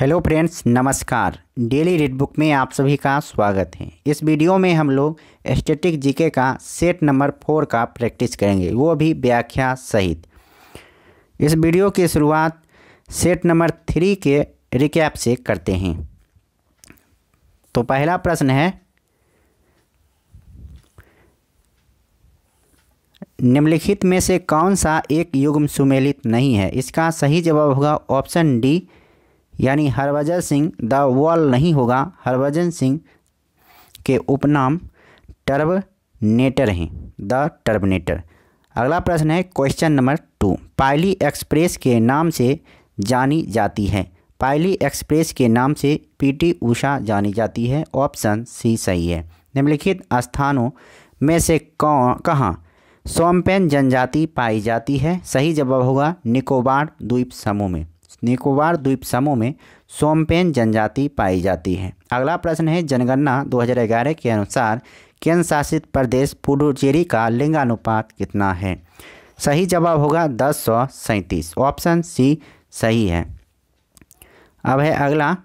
hello friends नमस्कार daily red book में आप सभी का स्वागत है इस वीडियो में हम लोग स्टेटिक जीके का सेट नंबर फोर का प्रैक्टिस करेंगे वो भी व्याख्या सहित इस वीडियो की शुरुआत सेट नंबर थ्री के रिकैप से करते हैं तो पहला प्रश्न है निम्नलिखित में से कौन सा एक युग्म सुमेलित नहीं है इसका सही जवाब होगा ऑप्शन डी यानी हरभजन सिंह द वॉल नहीं होगा हरभजन सिंह के उपनाम टर्बनेटर हैं द टर्बनेटर अगला प्रश्न है question number two Payyoli express के नाम से जानी जाती है पायली एक्सप्रेस के नाम से पीटी उषा जानी जाती है ऑप्शन सी सही है निम्नलिखित स्थानों में से कौन कहाँ सोमपेन जनजाति पाई जाती है सही जवाब होगा निकोबार द्वीप समूह में निकोबार द्वीप समूह में सोमपेन जनजाति पाई जाती है अगला प्रश्न है जनगणना 2011 के अनुसार केंद्र शासित प्रदेश पुडुचेरी का लिंगानुपात कितना है सही जवाब होगा दस सौ सैंतीस ऑप्शन सी सही है अब है अगला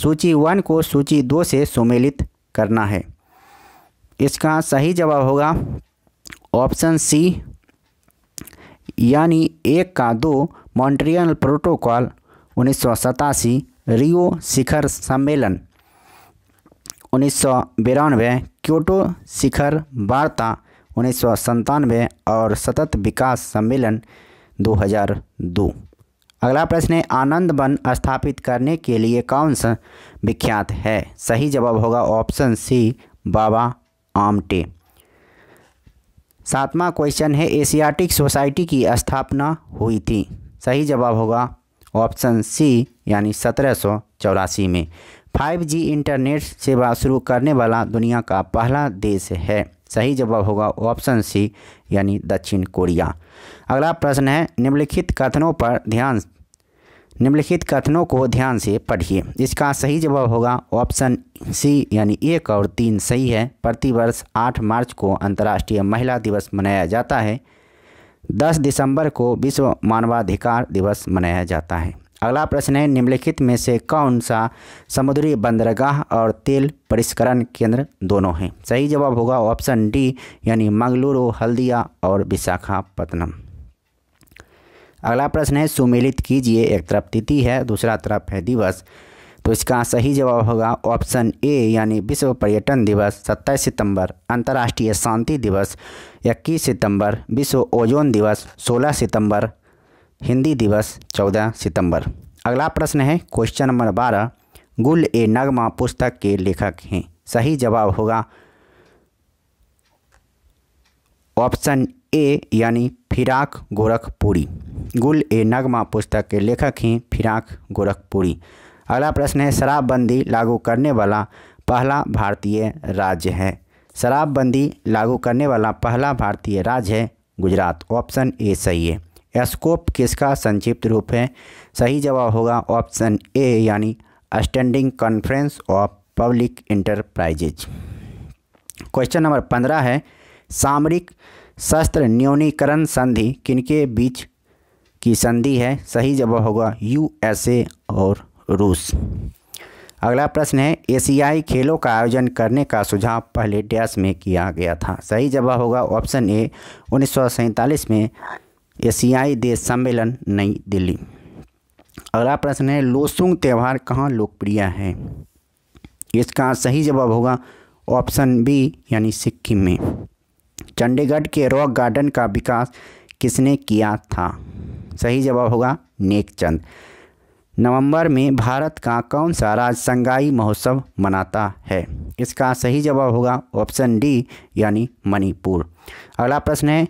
सूची वन को सूची दो से सुमेलित करना है इसका सही जवाब होगा ऑप्शन सी यानी एक का दो मॉन्ट्रियल प्रोटोकॉल उन्नीस रियो शिखर सम्मेलन उन्नीस सौ बिरानवे क्योटो शिखर वार्ता उन्नीस सौ संतानवे और सतत विकास सम्मेलन 2002 अगला प्रश्न है आनंद वन स्थापित करने के लिए कौन सा विख्यात है सही जवाब होगा ऑप्शन सी बाबा आमटे सातवां क्वेश्चन है एशियाटिक सोसाइटी की स्थापना हुई थी सही जवाब होगा ऑप्शन सी यानी सत्रह सौ चौरासी में 5G इंटरनेट सेवा शुरू करने वाला दुनिया का पहला देश है सही जवाब होगा ऑप्शन सी यानी दक्षिण कोरिया अगला प्रश्न है निम्नलिखित कथनों पर ध्यान निम्नलिखित कथनों को ध्यान से पढ़िए इसका सही जवाब होगा ऑप्शन सी यानी एक और तीन सही है प्रतिवर्ष आठ मार्च को अंतर्राष्ट्रीय महिला दिवस मनाया जाता है 10 दिसंबर को विश्व मानवाधिकार दिवस मनाया जाता है अगला प्रश्न है निम्नलिखित में से कौन सा समुद्री बंदरगाह और तेल परिष्करण केंद्र दोनों हैं सही जवाब होगा ऑप्शन डी यानी मंगलुरु हल्दिया और विशाखापत्तनम अगला प्रश्न है सुमेलित कीजिए एक तरफ तिथि है दूसरा तरफ है दिवस तो इसका सही जवाब होगा ऑप्शन ए यानी विश्व पर्यटन दिवस 27 सितंबर अंतर्राष्ट्रीय शांति दिवस 21 सितंबर विश्व ओजोन दिवस 16 सितंबर हिंदी दिवस 14 सितंबर अगला प्रश्न है क्वेश्चन नंबर बारह गुल ए नगमा पुस्तक के लेखक हैं सही जवाब होगा ऑप्शन ए यानी फिराक गोरखपुरी गुल ए नगमा पुस्तक के लेखक हैं फिराक गोरखपुरी अगला प्रश्न है शराबबंदी लागू करने वाला पहला भारतीय राज्य है शराबबंदी लागू करने वाला पहला भारतीय राज्य है गुजरात ऑप्शन ए सही है एस्कोप किसका संक्षिप्त रूप है सही जवाब होगा ऑप्शन ए यानी standing conference of public enterprises question number पंद्रह है सामरिक शस्त्र न्यूनीकरण संधि किनके बीच की संधि है सही जवाब होगा यूएसए और रूस अगला प्रश्न है एशियाई खेलों का आयोजन करने का सुझाव पहले डैस में किया गया था सही जवाब होगा ऑप्शन ए उन्नीस में एशियाई देश सम्मेलन नई दिल्ली अगला प्रश्न है लोसुंग त्यौहार कहाँ लोकप्रिय है इसका सही जवाब होगा ऑप्शन बी यानी सिक्किम में चंडीगढ़ के रॉक गार्डन का विकास किसने किया था सही जवाब होगा नेकचंद नवंबर में भारत का कौन सा राज्य संगाई महोत्सव मनाता है इसका सही जवाब होगा ऑप्शन डी यानी मणिपुर अगला प्रश्न है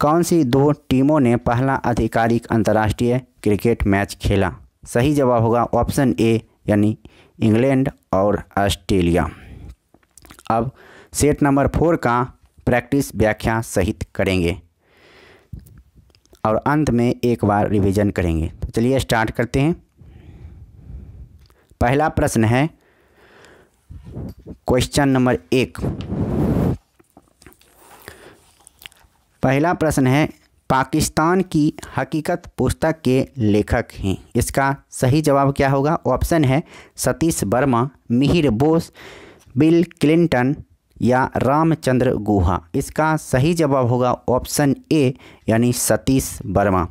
कौन सी दो टीमों ने पहला आधिकारिक अंतर्राष्ट्रीय क्रिकेट मैच खेला सही जवाब होगा ऑप्शन ए यानी इंग्लैंड और ऑस्ट्रेलिया अब सेट नंबर फोर का प्रैक्टिस व्याख्या सहित करेंगे और अंत में एक बार रिवीजन करेंगे तो चलिए स्टार्ट करते हैं पहला प्रश्न है क्वेश्चन नंबर एक पहला प्रश्न है पाकिस्तान की हकीकत पुस्तक के लेखक हैं इसका सही जवाब क्या होगा ऑप्शन है सतीश वर्मा मिहिर बोस बिल क्लिंटन या रामचंद्र गुहा इसका सही जवाब होगा ऑप्शन ए यानी सतीश वर्मा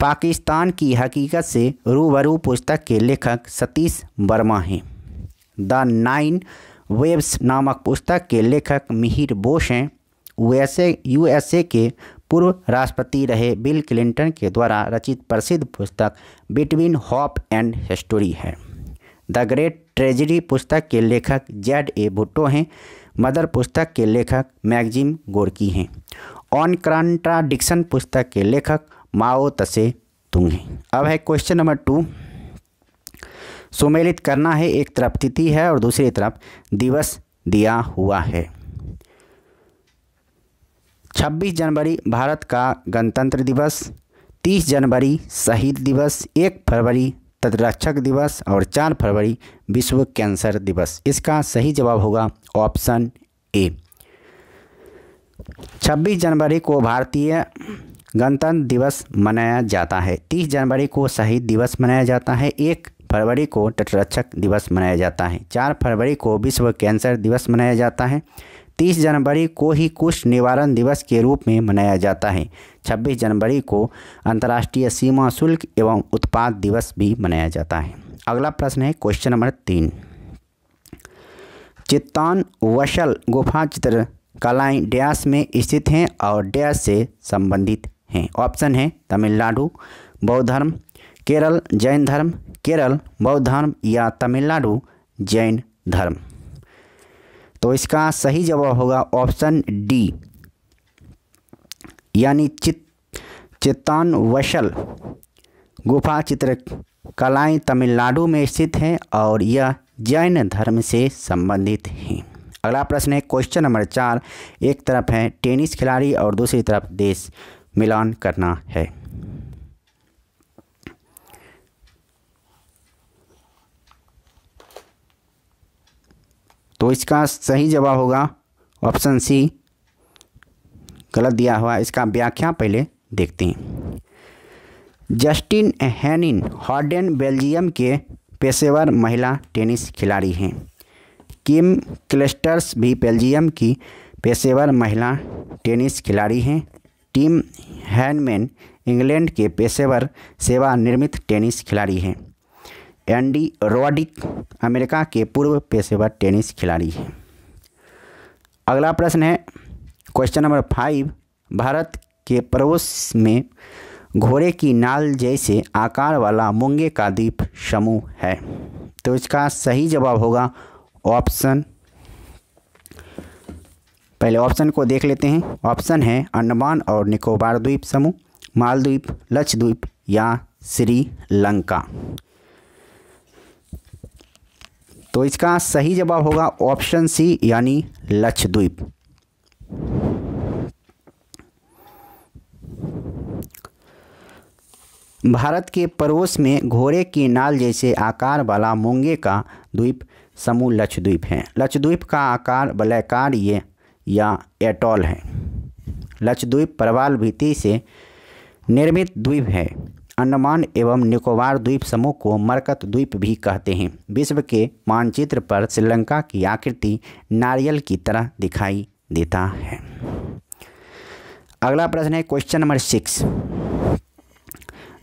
पाकिस्तान की हकीकत से रूबरू पुस्तक के लेखक सतीश वर्मा हैं द नाइन वेब्स नामक पुस्तक के लेखक मिहिर बोस हैं यूएसए यूएसए के पूर्व राष्ट्रपति रहे बिल क्लिंटन के द्वारा रचित प्रसिद्ध पुस्तक बिटवीन हॉप एंड हिस्टोरी है द ग्रेट ट्रेजिडी पुस्तक के लेखक जेड ए भुट्टो हैं मदर पुस्तक के लेखक मैगजिम गोरकी हैं ऑन क्रांट्राडिक्शन पुस्तक के लेखक माओ तसे तुंगे अब है क्वेश्चन नंबर टू सुमेलित करना है एक तरफ तिथि है और दूसरी तरफ दिवस दिया हुआ है 26 जनवरी भारत का गणतंत्र दिवस 30 जनवरी शहीद दिवस 1 फरवरी तटरक्षक दिवस और 4 फरवरी विश्व कैंसर दिवस इसका सही जवाब होगा ऑप्शन ए 26 जनवरी को भारतीय गणतंत्र दिवस मनाया जाता है तीस जनवरी को शहीद दिवस मनाया जाता है एक फरवरी को तटरक्षक दिवस मनाया जाता है चार फरवरी को विश्व कैंसर दिवस मनाया जाता है तीस जनवरी को ही कुष्ठ निवारण दिवस के रूप में मनाया जाता है छब्बीस जनवरी को अंतर्राष्ट्रीय सीमा शुल्क एवं उत्पाद दिवस भी मनाया जाता है अगला प्रश्न है क्वेश्चन नंबर तीन चित्तान वशल गुफा चित्र कलाएँ डैस में स्थित हैं और डैस से संबंधित हैं ऑप्शन है तमिलनाडु बौद्ध धर्म केरल जैन धर्म केरल बौद्ध धर्म या तमिलनाडु जैन धर्म तो इसका सही जवाब होगा ऑप्शन डी यानी चित चित्तान वशल गुफा चित्र कलाएँ तमिलनाडु में स्थित हैं और यह जैन धर्म से संबंधित हैं अगला प्रश्न है क्वेश्चन नंबर चार एक तरफ है टेनिस खिलाड़ी और दूसरी तरफ देश मिलान करना है तो इसका सही जवाब होगा ऑप्शन सी गलत दिया हुआ इसका व्याख्या पहले देखते हैं जस्टिन हैनिन हॉर्डन बेल्जियम के पेशेवर महिला टेनिस खिलाड़ी हैं किम क्लस्टर्स भी बेल्जियम की पेशेवर महिला टेनिस खिलाड़ी हैं टीम हैंडमैन इंग्लैंड के पेशेवर सेवा निर्मित टेनिस खिलाड़ी हैं एंडी रॉडिक अमेरिका के पूर्व पेशेवर टेनिस खिलाड़ी हैं अगला प्रश्न है क्वेश्चन नंबर फाइव भारत के पड़ोस में घोड़े की नाल जैसे आकार वाला मुंगे का द्वीप समूह है तो इसका सही जवाब होगा ऑप्शन पहले ऑप्शन को देख लेते हैं ऑप्शन है अंडमान और निकोबार द्वीप समूह मालद्वीप लक्षद्वीप या श्रीलंका तो इसका सही जवाब होगा ऑप्शन सी यानी लक्षद्वीप भारत के पड़ोस में घोड़े की नाल जैसे आकार वाला मोंगे का द्वीप समूह लक्षद्वीप है लक्षद्वीप का आकार बलैकार ये या एटॉल है लक्षद्वीप प्रवाल भीति से निर्मित द्वीप है अंडमान एवं निकोबार द्वीप समूह को मरकत द्वीप भी कहते हैं विश्व के मानचित्र पर श्रीलंका की आकृति नारियल की तरह दिखाई देता है अगला प्रश्न है क्वेश्चन नंबर सिक्स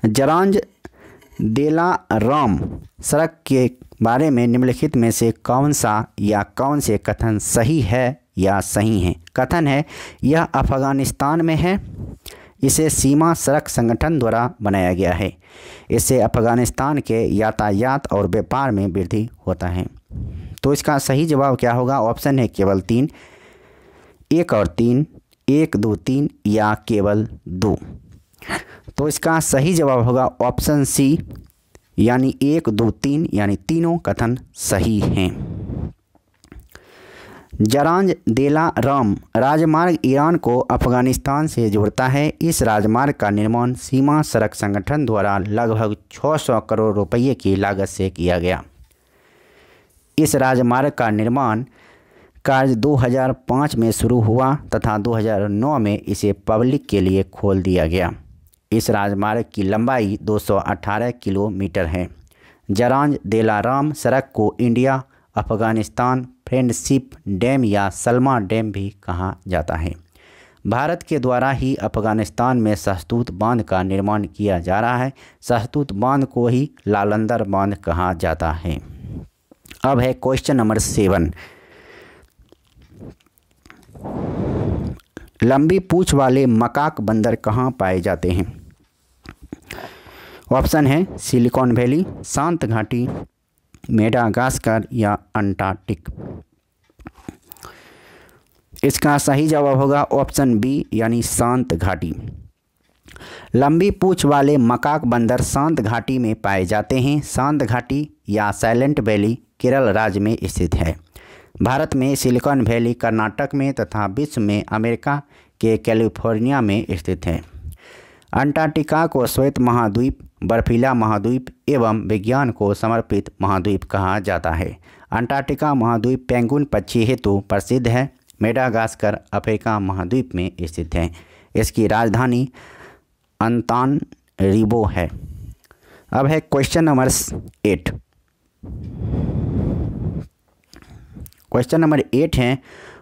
जरांज देला राम सड़क के बारे में निम्नलिखित में से कौन सा या कौन से कथन सही है या सही हैं कथन है यह अफ़गानिस्तान में है इसे सीमा सड़क संगठन द्वारा बनाया गया है इससे अफ़गानिस्तान के यातायात और व्यापार में वृद्धि होता है तो इसका सही जवाब क्या होगा ऑप्शन है केवल तीन एक और तीन एक दो तीन या केवल दो तो इसका सही जवाब होगा ऑप्शन सी यानी एक दो तीन यानी तीनों कथन सही हैं जरांज देला राम राजमार्ग ईरान को अफगानिस्तान से जोड़ता है इस राजमार्ग का निर्माण सीमा सड़क संगठन द्वारा लगभग 600 करोड़ रुपये की लागत से किया गया इस राजमार्ग का निर्माण कार्य 2005 में शुरू हुआ तथा 2009 में इसे पब्लिक के लिए खोल दिया गया इस राजमार्ग की लंबाई 218 किलोमीटर है जरांज देलाराम सड़क को इंडिया अफगानिस्तान फ्रेंडशिप डैम या सलमा डैम भी कहा जाता है भारत के द्वारा ही अफगानिस्तान में सहतूत बांध का निर्माण किया जा रहा है सहतूत बांध को ही लालंदर बांध कहा जाता है अब है क्वेश्चन नंबर सेवन लंबी पूछ वाले मकाक बंदर कहाँ पाए जाते हैं ऑप्शन है सिलिकॉन वैली शांत घाटी मेडागास्कर या अंटार्कटिक इसका सही जवाब होगा ऑप्शन बी यानी शांत घाटी लंबी पूछ वाले मकाक बंदर शांत घाटी में पाए जाते हैं शांत घाटी या साइलेंट वैली केरल राज्य में स्थित है भारत में सिलिकॉन वैली कर्नाटक में तथा विश्व में अमेरिका के कैलिफोर्निया में स्थित है अंटार्कटिका को श्वेत महाद्वीप बर्फीला महाद्वीप एवं विज्ञान को समर्पित महाद्वीप कहा जाता है अंटार्कटिका महाद्वीप पेंगुन पक्षी हेतु प्रसिद्ध है मेडागास्कर अफ्रीका महाद्वीप में स्थित है इसकी राजधानी अंतान रिबो है अब है question number eight question number eight है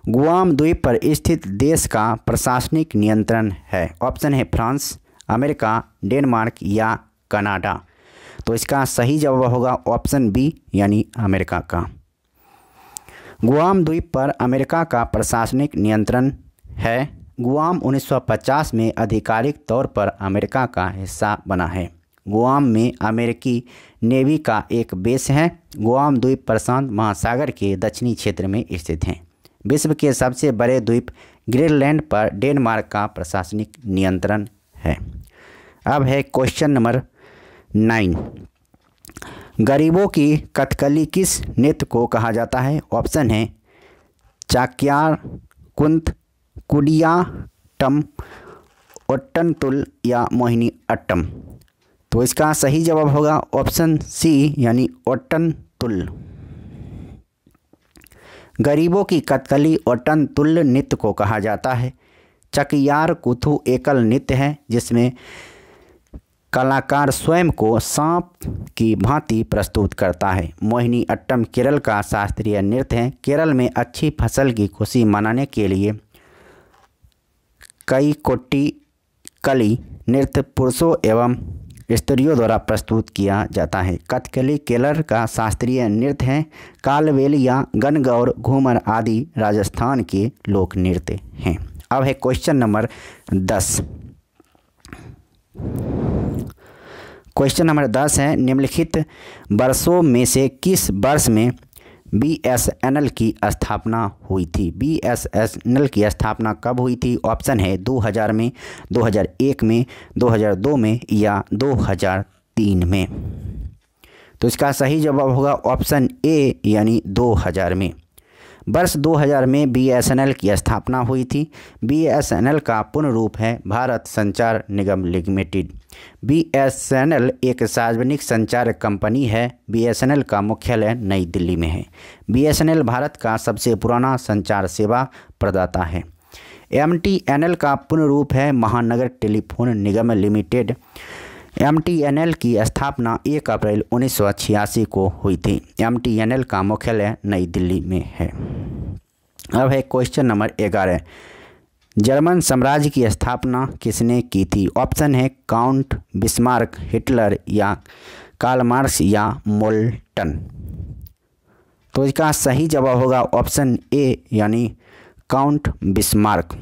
गुआम द्वीप पर स्थित देश का प्रशासनिक नियंत्रण है ऑप्शन है फ्रांस अमेरिका डेनमार्क या कनाडा तो इसका सही जवाब होगा ऑप्शन बी यानी अमेरिका का गुआम द्वीप पर अमेरिका का प्रशासनिक नियंत्रण है गुआम 1950 में आधिकारिक तौर पर अमेरिका का हिस्सा बना है गुआम में अमेरिकी नेवी का एक बेस है गुआम द्वीप प्रशांत महासागर के दक्षिणी क्षेत्र में स्थित हैं विश्व के सबसे बड़े द्वीप ग्रीनलैंड पर डेनमार्क का प्रशासनिक नियंत्रण है अब है क्वेश्चन नंबर नाइन गरीबों की कथकली किस नृत्य को कहा जाता है ऑप्शन है चाक्यार कुंत कुडिया टम ओट्टन तुल या मोहिनी अट्टम तो इसका सही जवाब होगा ऑप्शन सी यानी ओट्टन तुल गरीबों की कथकली ओटन तुल नृत्य को कहा जाता है चकियार कुथु एकल नृत्य है जिसमें कलाकार स्वयं को सांप की भांति प्रस्तुत करता है मोहिनी अट्टम केरल का शास्त्रीय नृत्य है केरल में अच्छी फसल की खुशी मनाने के लिए कई कोटी कली नृत्य पुरुषों एवं स्त्रियों द्वारा प्रस्तुत किया जाता है कथकली केरल का शास्त्रीय नृत्य है कालवेलिया गनगौर घूमर आदि राजस्थान के लोक नृत्य हैं अब है क्वेश्चन नंबर दस क्वेश्चन नंबर दस है निम्नलिखित वर्षों में से किस वर्ष में बीएसएनएल की स्थापना हुई थी बीएसएनएल की स्थापना कब हुई थी ऑप्शन है 2000 में 2001 में 2002 में या 2003 में तो इसका सही जवाब होगा ऑप्शन ए यानी 2000 में वर्ष 2000 में बीएसएनएल की स्थापना हुई थी बीएसएनएल का पूर्ण रूप है भारत संचार निगम लिमिटेड बीएसएनएल एक सार्वजनिक संचार कंपनी है बीएसएनएल का मुख्यालय नई दिल्ली में है बीएसएनएल भारत का सबसे पुराना संचार सेवा प्रदाता है एम का पूर्ण रूप है महानगर टेलीफोन निगम लिमिटेड एम की स्थापना 1 अप्रैल उन्नीस को हुई थी एम का मुख्यालय नई दिल्ली में है अब है क्वेश्चन नंबर ग्यारह जर्मन साम्राज्य की स्थापना किसने की थी ऑप्शन है काउंट बिस्मार्क हिटलर या कार्लमार्क्स या मोल्टन तो इसका सही जवाब होगा ऑप्शन ए यानी काउंट बिस्मार्क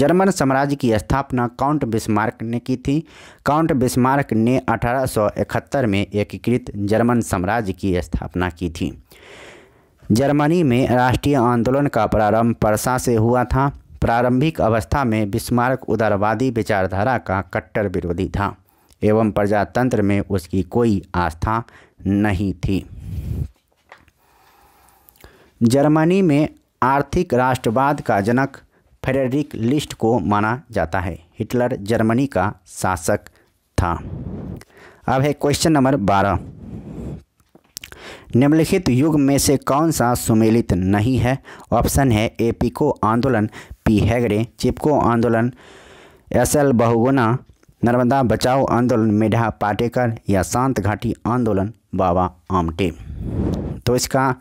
जर्मन साम्राज्य की स्थापना काउंट बिस्मार्क ने की थी काउंट बिस्मार्क ने 1871 में एकीकृत जर्मन साम्राज्य की स्थापना की थी जर्मनी में राष्ट्रीय आंदोलन का प्रारंभ परसा से हुआ था प्रारंभिक अवस्था में बिस्मार्क उदारवादी विचारधारा का कट्टर विरोधी था एवं प्रजातंत्र में उसकी कोई आस्था नहीं थी जर्मनी में आर्थिक राष्ट्रवाद का जनक फेडरिक लिस्ट को माना जाता है हिटलर जर्मनी का शासक था अब है क्वेश्चन नंबर बारह निम्नलिखित युग में से कौन सा सुमेलित नहीं है ऑप्शन है एपिको आंदोलन पी हैगड़े चिपको आंदोलन एस एल बहुगुना नर्मदा बचाओ आंदोलन मेढा पाटेकर या शांत घाटी आंदोलन बाबा आमटे तो इसका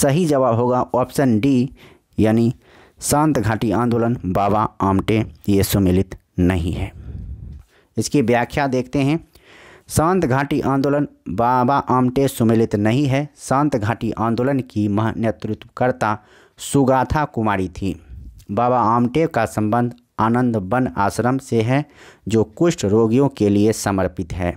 सही जवाब होगा ऑप्शन डी यानी शांत घाटी आंदोलन बाबा आमटे ये सम्मिलित नहीं है इसकी व्याख्या देखते हैं शांत घाटी आंदोलन बाबा आमटे सुमिलित नहीं है शांत घाटी आंदोलन की मह नेतृत्वकर्ता सुगाथा कुमारी थी बाबा आमटे का संबंध आनंद वन आश्रम से है जो कुष्ठ रोगियों के लिए समर्पित है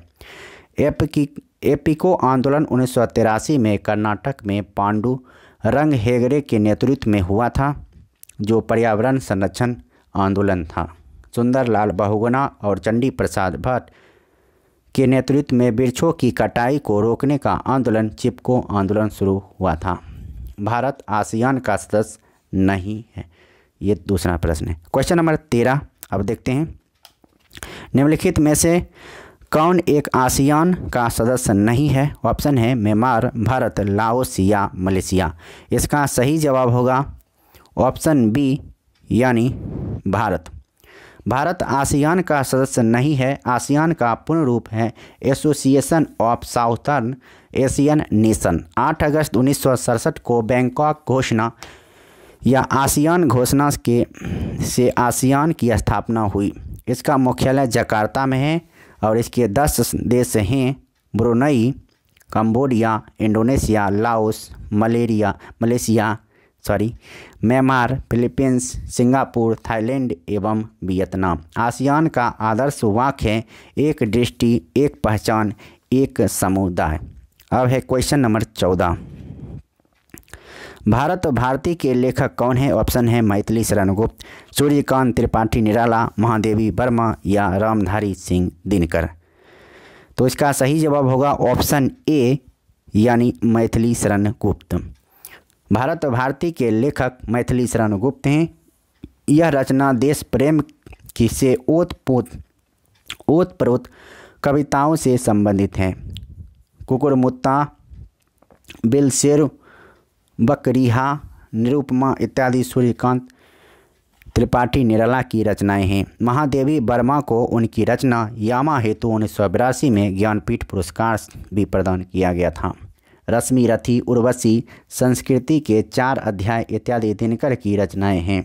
एपकी एपिको आंदोलन उन्नीस में कर्नाटक में पांडु रंग हेगड़े के नेतृत्व में हुआ था जो पर्यावरण संरक्षण आंदोलन था सुंदरलाल बहुगुना और चंडी प्रसाद भट्ट के नेतृत्व में वृक्षों की कटाई को रोकने का आंदोलन चिपको आंदोलन शुरू हुआ था भारत आसियान का सदस्य नहीं है ये दूसरा प्रश्न है क्वेश्चन नंबर तेरह अब देखते हैं निम्नलिखित में से कौन एक आसियान का सदस्य नहीं है ऑप्शन है म्यांमार भारत लाओस या मलेशिया इसका सही जवाब होगा ऑप्शन बी यानी भारत भारत आसियान का सदस्य नहीं है आसियान का पूर्ण रूप है Association of Southern Asian Nation 8 अगस्त उन्नीस को बैंकॉक घोषणा या आसियान घोषणा के से आसियान की स्थापना हुई इसका मुख्यालय जकार्ता में है और इसके 10 देश हैं Brunei Cambodia Indonesia Laos malaria Malaysia sorry Myanmar Philippines Singapore Thailand एवं वियतनाम आसियान का आदर्श वाक्य है एक दृष्टि एक पहचान एक समुदाय अब है क्वेश्चन नंबर चौदह भारत भारती के लेखक कौन है ऑप्शन है मैथिली शरण गुप्त सूर्यकांत त्रिपाठी निराला महादेवी वर्मा या रामधारी सिंह दिनकर तो इसका सही जवाब होगा ऑप्शन ए यानी मैथिली शरण गुप्त भारत भारती के लेखक मैथिली शरण गुप्त हैं यह रचना देश प्रेम की से ओत पोत ओत प्रोत कविताओं से संबंधित हैं कुकुरमुत्ता बिलसेर बकरीहा निरुपमा इत्यादि सूर्यकांत त्रिपाठी निरला की रचनाएं हैं महादेवी वर्मा को उनकी रचना यामा हेतु उन्नीस में ज्ञानपीठ पुरस्कार भी प्रदान किया गया था रश्मि रथी उर्वशी संस्कृति के चार अध्याय इत्यादि दिनकर की रचनाएं हैं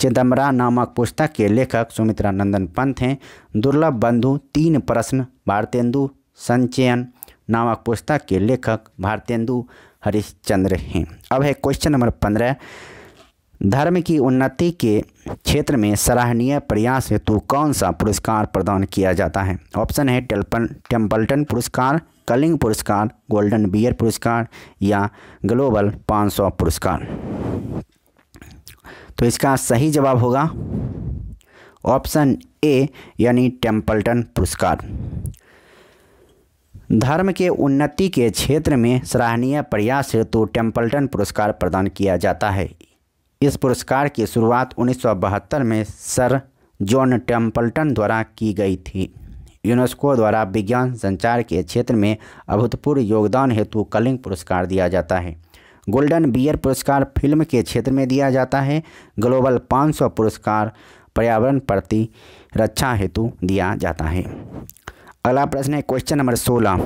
चिदम्बरा नामक पुस्तक के लेखक सुमित्रा नंदन पंत हैं दुर्लभ बंधु तीन प्रश्न भारतेंदु संचयन नामक पुस्तक के लेखक भारतेंदु हरिश्चंद्र हैं अब है क्वेश्चन नंबर पंद्रह धर्म की उन्नति के क्षेत्र में सराहनीय प्रयास हेतु कौन सा पुरस्कार प्रदान किया जाता है ऑप्शन है टेल्पन टेम्पल्टन पुरस्कार कलिंग पुरस्कार गोल्डन बियर पुरस्कार या ग्लोबल 500 पुरस्कार तो इसका सही जवाब होगा ऑप्शन ए यानी टेम्पल्टन पुरस्कार धर्म के उन्नति के क्षेत्र में सराहनीय प्रयास हेतु टेम्पल्टन पुरस्कार प्रदान किया जाता है इस पुरस्कार की शुरुआत 1972 में सर जॉन टेम्पल्टन द्वारा की गई थी यूनेस्को द्वारा विज्ञान संचार के क्षेत्र में अभूतपूर्व योगदान हेतु कलिंग पुरस्कार दिया जाता है गोल्डन बियर पुरस्कार फिल्म के क्षेत्र में दिया जाता है ग्लोबल 500 पुरस्कार पर्यावरण प्रति रक्षा हेतु दिया जाता है अगला प्रश्न है क्वेश्चन नंबर सोलह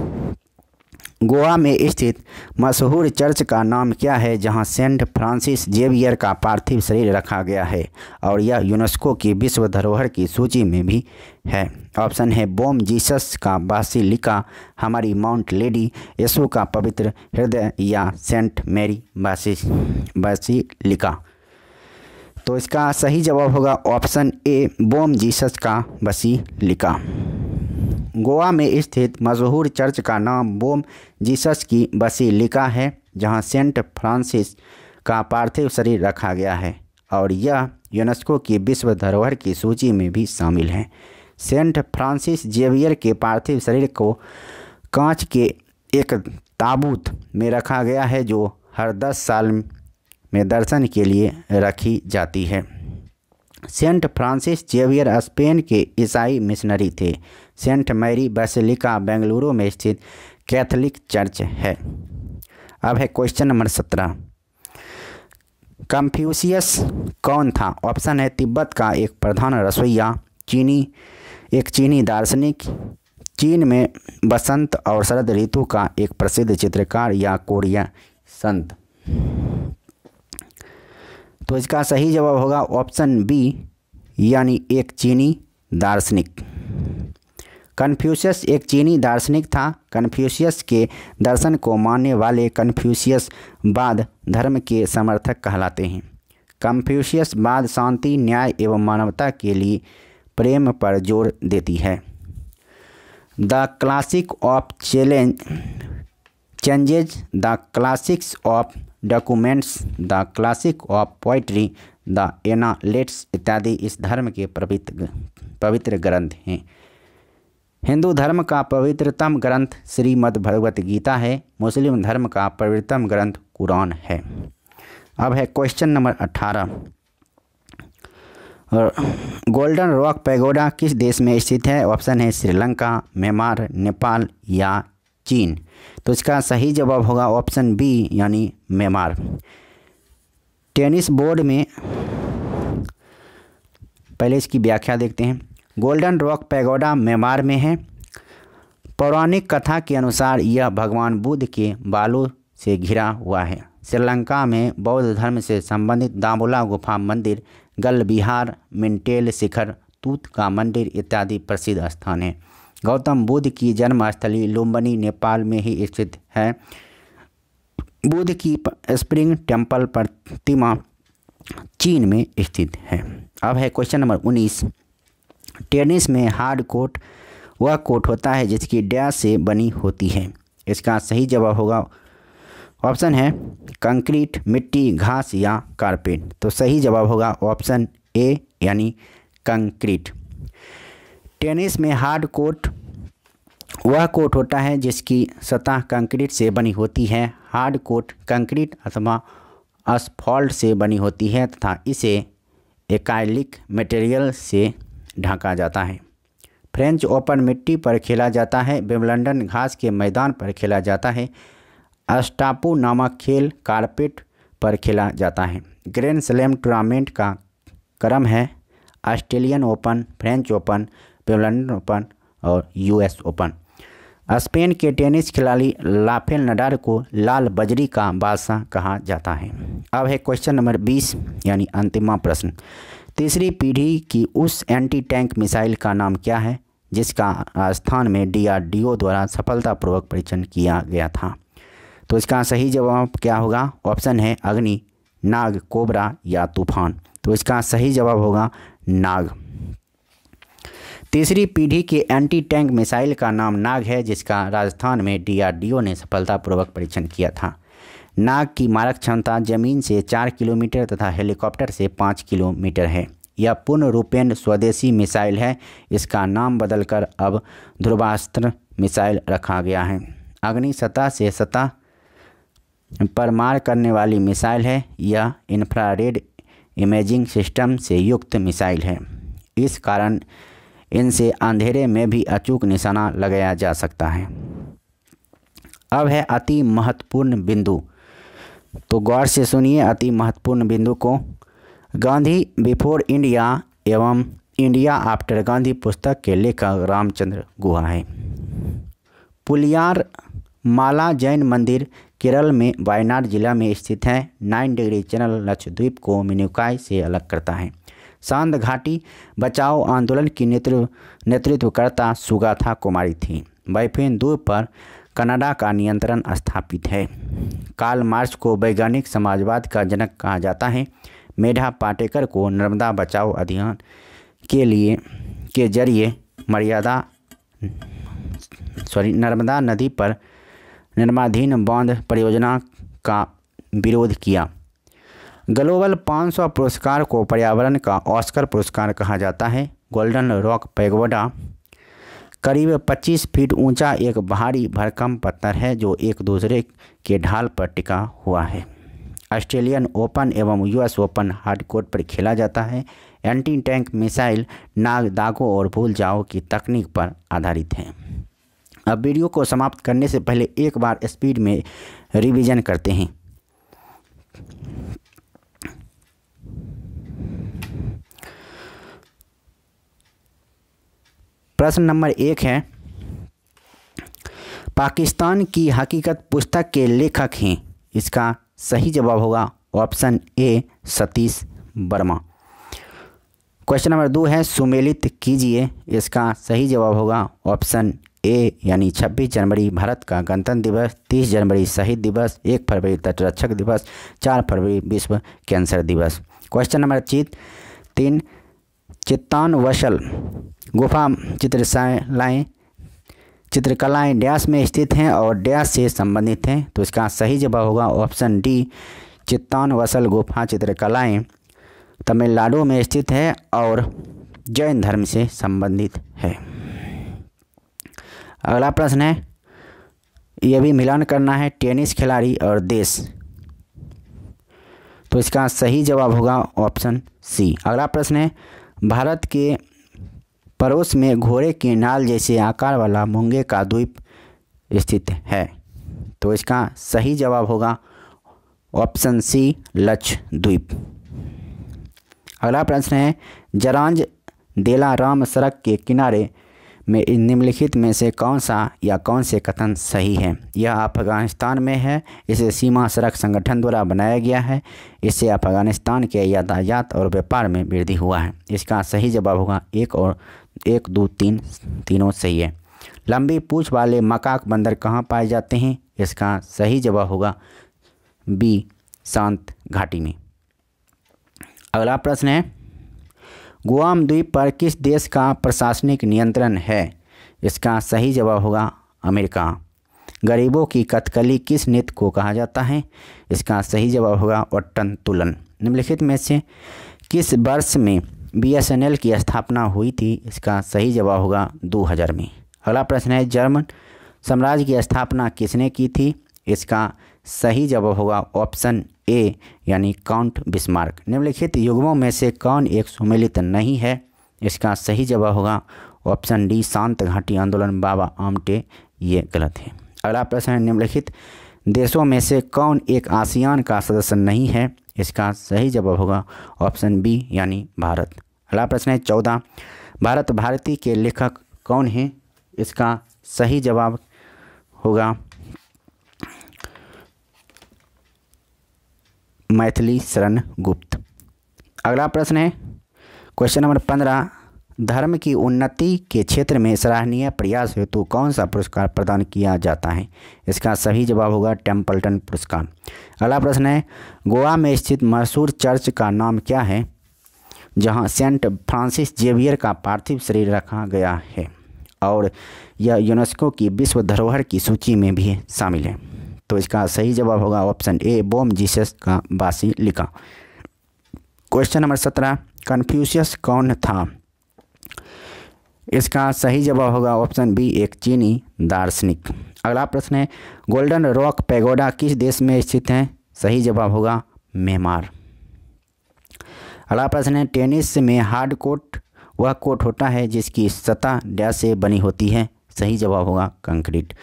गोवा में स्थित मशहूर चर्च का नाम क्या है जहां सेंट फ्रांसिस जेवियर का पार्थिव शरीर रखा गया है और यह यूनेस्को की विश्व धरोहर की सूची में भी है ऑप्शन है बोम जीसस का बासिलिका हमारी माउंट लेडी यशु का पवित्र हृदय या सेंट मेरी बासी बासिलिका तो इसका सही जवाब होगा ऑप्शन ए बोम जीसस का बसी लिका गोवा में स्थित मशहूर चर्च का नाम बोम जीसस की बसीलिका है जहां सेंट फ्रांसिस का पार्थिव शरीर रखा गया है और यह यूनेस्को की विश्व धरोहर की सूची में भी शामिल है सेंट फ्रांसिस जेवियर के पार्थिव शरीर को कांच के एक ताबूत में रखा गया है जो हर दस साल में दर्शन के लिए रखी जाती है सेंट फ्रांसिस जेवियर स्पेन के ईसाई मिशनरी थे सेंट मैरी बैसिलिका बेंगलुरु में स्थित कैथोलिक चर्च है अब है क्वेश्चन नंबर सत्रह कन्फ्यूशियस कौन था ऑप्शन है तिब्बत का एक प्रधान रसोईया चीनी एक चीनी दार्शनिक चीन में बसंत और शरद ऋतु का एक प्रसिद्ध चित्रकार या कोरिया संत तो इसका सही जवाब होगा ऑप्शन बी यानी एक चीनी दार्शनिक कन्फ्यूशियस एक चीनी दार्शनिक था कन्फ्यूशियस के दर्शन को मानने वाले कन्फ्यूशियस बाद धर्म के समर्थक कहलाते हैं कन्फ्यूशियस बाद शांति न्याय एवं मानवता के लिए प्रेम पर जोर देती है the classic of challenge changes the classics of documents the classic of poetry the analects इत्यादि इस धर्म के पवित्र पवित्र ग्रंथ हैं हिंदू धर्म का पवित्रतम ग्रंथ श्रीमद् भगवत गीता है मुस्लिम धर्म का पवित्रतम ग्रंथ कुरान है अब है क्वेश्चन नंबर अट्ठारह गोल्डन रॉक पैगोडा किस देश में स्थित है ऑप्शन है श्रीलंका म्यांमार नेपाल या चीन तो इसका सही जवाब होगा ऑप्शन बी यानी म्यांमार टेनिस बोर्ड में पहले इसकी व्याख्या देखते हैं गोल्डन रॉक पैगोडा म्यांमार में है पौराणिक कथा के अनुसार यह भगवान बुद्ध के बालों से घिरा हुआ है श्रीलंका में बौद्ध धर्म से संबंधित दामोला गुफा मंदिर गल बिहार मिंटेल शिखर तूत का मंदिर इत्यादि प्रसिद्ध स्थान है गौतम बुद्ध की जन्मस्थली लुम्बनी नेपाल में ही स्थित है बुद्ध की स्प्रिंग टेम्पल प्रतिमा चीन में स्थित है अब है क्वेश्चन नंबर उन्नीस टेनिस में हार्ड कोर्ट वह कोर्ट होता है जिसकी डैश से बनी होती है इसका सही जवाब होगा ऑप्शन है कंक्रीट मिट्टी घास या कारपेट तो सही जवाब होगा ऑप्शन ए यानी कंक्रीट टेनिस में हार्ड कोर्ट वह कोर्ट होता है जिसकी सतह कंक्रीट से बनी होती है हार्ड कोर्ट कंक्रीट अथवा असफॉल्ट से बनी होती है तथा इसे एकाइलिक मटेरियल से ढांका जाता है फ्रेंच ओपन मिट्टी पर खेला जाता है विम्बलडन घास के मैदान पर खेला जाता है अस्टापू नामक खेल कारपेट पर खेला जाता है ग्रैंड स्लैम टूर्नामेंट का क्रम है Australian Open French Open Wimbledon Open और यूएस ओपन स्पेन के टेनिस खिलाड़ी लाफेल नडार को लाल बजरी का बादशाह कहा जाता है अब है क्वेश्चन नंबर बीस यानी अंतिमा प्रश्न तीसरी पीढ़ी की उस एंटी टैंक मिसाइल का नाम क्या है जिसका राजस्थान में डीआरडीओ द्वारा सफलतापूर्वक परीक्षण किया गया था तो इसका सही जवाब क्या होगा ऑप्शन है अग्नि नाग कोबरा या तूफान तो इसका सही जवाब होगा नाग तीसरी पीढ़ी के एंटी टैंक मिसाइल का नाम नाग है जिसका राजस्थान में डीआरडीओ ने सफलतापूर्वक परीक्षण किया था नाग की मारक क्षमता जमीन से चार किलोमीटर तथा हेलीकॉप्टर से पाँच किलोमीटर है यह पूर्ण रूपेण स्वदेशी मिसाइल है इसका नाम बदलकर अब ध्रुवास्त्र मिसाइल रखा गया है अग्नि सतह से सतह पर मार करने वाली मिसाइल है यह इंफ्रारेड इमेजिंग सिस्टम से युक्त मिसाइल है इस कारण इनसे अंधेरे में भी अचूक निशाना लगाया जा सकता है अब है अति महत्वपूर्ण बिंदु तो गौर से सुनिए अति महत्वपूर्ण बिंदु को गांधी बिफोर इंडिया एवं इंडिया आफ्टर गांधी पुस्तक के लेखक रामचंद्र गुहा हैं पुलियार माला जैन मंदिर केरल में वायनाड जिला में स्थित है नाइन डिग्री चैनल लक्षद्वीप को मिनुकाय से अलग करता है सांद घाटी बचाओ आंदोलन की नेतृत्व नेतृत्वकर्ता सुगाथा कुमारी थी बैफेन दूर पर कनाडा का नियंत्रण स्थापित है काल मार्च को वैज्ञानिक समाजवाद का जनक कहा जाता है मेढा पाटेकर को नर्मदा बचाओ अभियान के लिए के जरिए मर्यादा सॉरी नर्मदा नदी पर निर्माधीन बांध परियोजना का विरोध किया ग्लोबल 500 पुरस्कार को पर्यावरण का ऑस्कर पुरस्कार कहा जाता है गोल्डन रॉक पैगोडा करीब 25 फीट ऊंचा एक भारी भरकम पत्थर है जो एक दूसरे के ढाल पर टिका हुआ है ऑस्ट्रेलियन ओपन एवं यूएस ओपन हार्ड कोर्ट पर खेला जाता है एंटी टैंक मिसाइल नाग दागों और भूल जाओ की तकनीक पर आधारित है अब वीडियो को समाप्त करने से पहले एक बार स्पीड में रिवीजन करते हैं प्रश्न नंबर एक है पाकिस्तान की हकीकत पुस्तक के लेखक हैं इसका सही जवाब होगा option A Satish Verma question number दो है सुमेलित कीजिए इसका सही जवाब होगा ऑप्शन ए यानी छब्बीस जनवरी भारत का गणतंत्र दिवस तीस जनवरी शहीद दिवस एक फरवरी तटरक्षक दिवस चार फरवरी विश्व कैंसर दिवस क्वेश्चन नंबर चीत तीन चित्तान वशल गुफा चित्रशालाएँ लाएँ चित्रकलाएं डैश में स्थित हैं और डैश से संबंधित हैं तो इसका सही जवाब होगा ऑप्शन डी चित्तान वसल गुफा चित्रकलाएँ तमिलनाडु में स्थित है और जैन धर्म से संबंधित है अगला प्रश्न है यह भी मिलान करना है टेनिस खिलाड़ी और देश तो इसका सही जवाब होगा ऑप्शन सी अगला प्रश्न है भारत के पड़ोस में घोड़े के नाल जैसे आकार वाला मुंगे का द्वीप स्थित है तो इसका सही जवाब होगा ऑप्शन सी लक्षद्वीप अगला प्रश्न है जरांज राम सड़क के किनारे में निम्नलिखित में से कौन सा या कौन से कथन सही है यह अफगानिस्तान में है इसे सीमा सड़क संगठन द्वारा बनाया गया है इससे अफगानिस्तान के यातायात और व्यापार में वृद्धि हुआ है इसका सही जवाब होगा एक और एक दो तीन तीनों सही है लंबी पूछ वाले मकाक बंदर कहाँ पाए जाते हैं इसका सही जवाब होगा बी शांत घाटी में अगला प्रश्न है गुआम द्वीप पर किस देश का प्रशासनिक नियंत्रण है इसका सही जवाब होगा अमेरिका गरीबों की कथकली किस नृत्य को कहा जाता है इसका सही जवाब होगा ओट्टन तुलन निम्नलिखित में से किस वर्ष में बीएसएनएल की स्थापना हुई थी इसका सही जवाब होगा 2000 में अगला प्रश्न है जर्मन साम्राज्य की स्थापना किसने की थी इसका सही जवाब होगा ऑप्शन ए यानी काउंट बिस्मार्क निम्नलिखित युग्मों में से कौन एक सुमिलित नहीं है इसका सही जवाब होगा ऑप्शन डी शांत घाटी आंदोलन बाबा आमटे ये गलत है अगला प्रश्न है निम्नलिखित देशों में से कौन एक आसियान का सदस्य नहीं है इसका सही जवाब होगा ऑप्शन बी यानी भारत अगला प्रश्न है चौदह भारत भारती के लेखक कौन हैं इसका सही जवाब होगा मैथिली शरण गुप्त अगला प्रश्न है क्वेश्चन नंबर पंद्रह धर्म की उन्नति के क्षेत्र में सराहनीय प्रयास हेतु कौन सा पुरस्कार प्रदान किया जाता है इसका सही जवाब होगा टेम्पल्टन पुरस्कार अगला प्रश्न है गोवा में स्थित मशहूर चर्च का नाम क्या है जहां सेंट फ्रांसिस जेवियर का पार्थिव शरीर रखा गया है और यह यूनेस्को की विश्व धरोहर की सूची में भी शामिल है तो इसका सही जवाब होगा ऑप्शन ए बोम जीसस का बासी लिखा क्वेश्चन नंबर सत्रह कन्फ्यूशियस कौन था इसका सही जवाब होगा ऑप्शन बी एक चीनी दार्शनिक अगला प्रश्न है गोल्डन रॉक पैगोडा किस देश में स्थित है सही जवाब होगा म्यांमार अगला प्रश्न है टेनिस में हार्ड कोर्ट वह कोर्ट होता है जिसकी सतह डैश से बनी होती है सही जवाब होगा कंक्रीट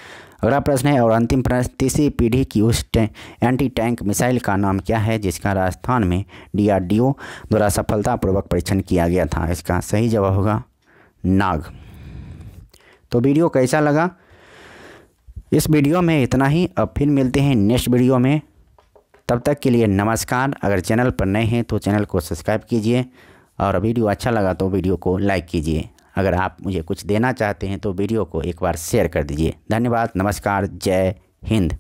अगला प्रश्न है और अंतिम प्रश्न तीसरी पीढ़ी की उस एंटी टैंक मिसाइल का नाम क्या है जिसका राजस्थान में डीआरडीओ द्वारा सफलतापूर्वक परीक्षण किया गया था इसका सही जवाब होगा नाग तो वीडियो कैसा लगा इस वीडियो में इतना ही अब फिर मिलते हैं नेक्स्ट वीडियो में तब तक के लिए नमस्कार अगर चैनल पर नए हैं तो चैनल को सब्सक्राइब कीजिए और वीडियो अच्छा लगा तो वीडियो को लाइक कीजिए अगर आप मुझे कुछ देना चाहते हैं तो वीडियो को एक बार शेयर कर दीजिए धन्यवाद नमस्कार जय हिंद